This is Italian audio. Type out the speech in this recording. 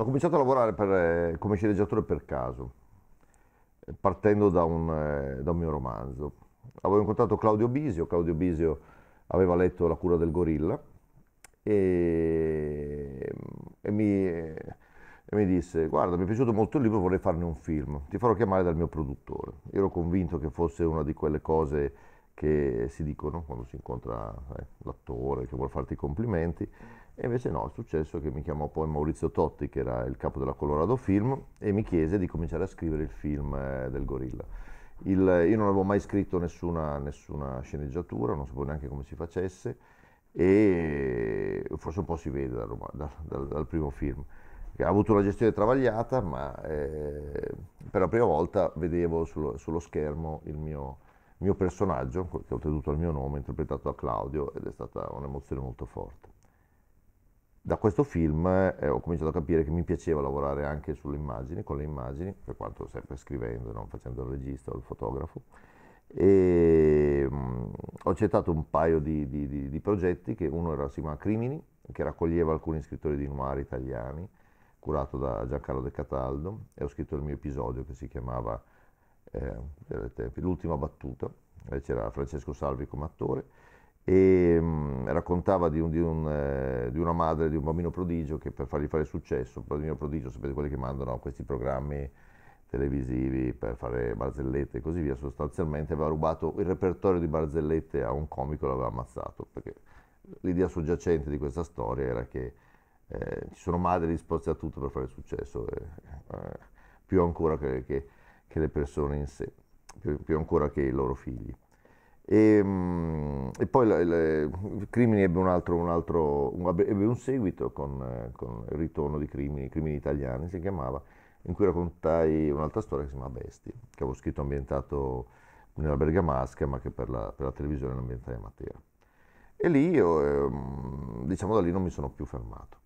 Ho cominciato a lavorare per, eh, come sceneggiatore per caso, eh, partendo da un, eh, da un, mio romanzo. Avevo incontrato Claudio Bisio, Claudio Bisio aveva letto La cura del gorilla e, mm, e, mi, e, mi, disse guarda mi è piaciuto molto il libro, vorrei farne un film, ti farò chiamare dal mio produttore. Io ero convinto che fosse una di quelle cose che si dicono quando si incontra eh, l'attore che vuole farti i complimenti e invece no, è successo che mi chiamò poi Maurizio Totti, che era il capo della Colorado Film, e mi chiese di cominciare a scrivere il film eh, del gorilla. Il, io non avevo mai scritto nessuna, nessuna, sceneggiatura, non sapevo neanche come si facesse, e forse un po' si vede dal, dal, dal, primo film. Ha avuto una gestione travagliata, ma eh, per la prima volta vedevo sullo, sullo schermo il mio, mio personaggio, che ho tenuto il mio nome, interpretato da Claudio, ed è stata un'emozione molto forte da questo film eh, ho cominciato a capire che mi piaceva lavorare anche sulle immagini, con le immagini, per quanto sempre scrivendo, non facendo il regista o il fotografo. E, mh, mm, ho accettato un paio di, di, di, di progetti, che uno era, si chiamava Crimini, che raccoglieva alcuni scrittori di noir italiani, curato da Giancarlo De Cataldo, e ho scritto il mio episodio che si chiamava eh, L'ultima battuta, c'era Francesco Salvi come attore, e, mh, mm, raccontava di, un, di, un, eh, di, una madre, di un bambino prodigio che per fargli fare successo, un bambino prodigio, sapete quelli che mandano questi programmi televisivi per fare barzellette e così via, sostanzialmente aveva rubato il repertorio di barzellette a un comico e l'aveva ammazzato, perché l'idea soggiacente di questa storia era che eh, ci sono madri disposte a tutto per fare successo, eh, eh, più ancora che, che, che, le persone in sé, più, più ancora che i loro figli. E, ehm, e, poi le, le, Crimini ebbe un, altro, un, altro, un, ebbe un seguito con, eh, con, il ritorno di Crimini, Crimini Italiani si chiamava, in cui raccontai un'altra storia che si chiama Bestie, che avevo scritto ambientato nella Bergamasca, ma che per la, per la televisione l'ambientai a Matera. E lì, io, ehm, diciamo, da lì non mi sono più fermato.